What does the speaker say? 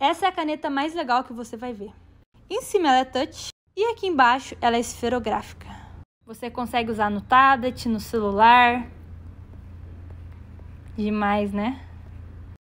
Essa é a caneta mais legal que você vai ver. Em cima ela é touch e aqui embaixo ela é esferográfica. Você consegue usar no tablet, no celular. Demais, né?